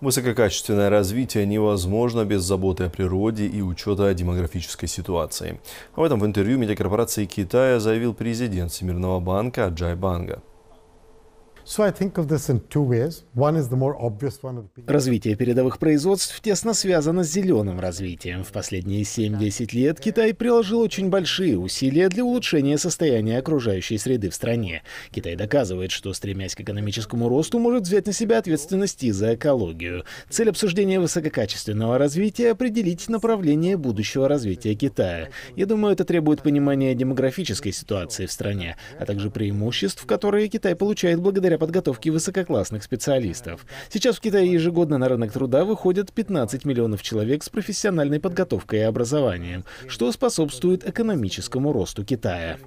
Высококачественное развитие невозможно без заботы о природе и учета демографической ситуации. Об этом в интервью медиакорпорации Китая заявил президент Всемирного банка Джай Банга. Развитие передовых производств тесно связано с зеленым развитием. В последние 7-10 лет Китай приложил очень большие усилия для улучшения состояния окружающей среды в стране. Китай доказывает, что, стремясь к экономическому росту, может взять на себя ответственность и за экологию. Цель обсуждения высококачественного развития — определить направление будущего развития Китая. Я думаю, это требует понимания демографической ситуации в стране, а также преимуществ, которые Китай получает благодаря благодаря подготовке высококлассных специалистов. Сейчас в Китае ежегодно на рынок труда выходят 15 миллионов человек с профессиональной подготовкой и образованием, что способствует экономическому росту Китая.